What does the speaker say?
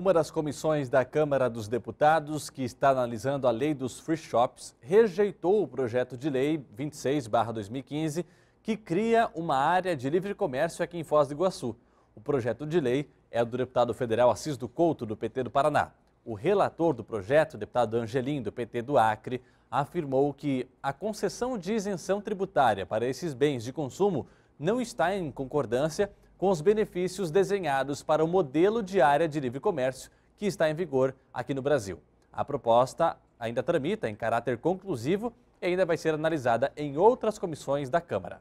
Uma das comissões da Câmara dos Deputados, que está analisando a lei dos free shops, rejeitou o projeto de lei 26-2015, que cria uma área de livre comércio aqui em Foz do Iguaçu. O projeto de lei é do deputado federal Assis do Couto, do PT do Paraná. O relator do projeto, o deputado Angelim, do PT do Acre, afirmou que a concessão de isenção tributária para esses bens de consumo não está em concordância com os benefícios desenhados para o modelo de área de livre comércio que está em vigor aqui no Brasil. A proposta ainda tramita em caráter conclusivo e ainda vai ser analisada em outras comissões da Câmara.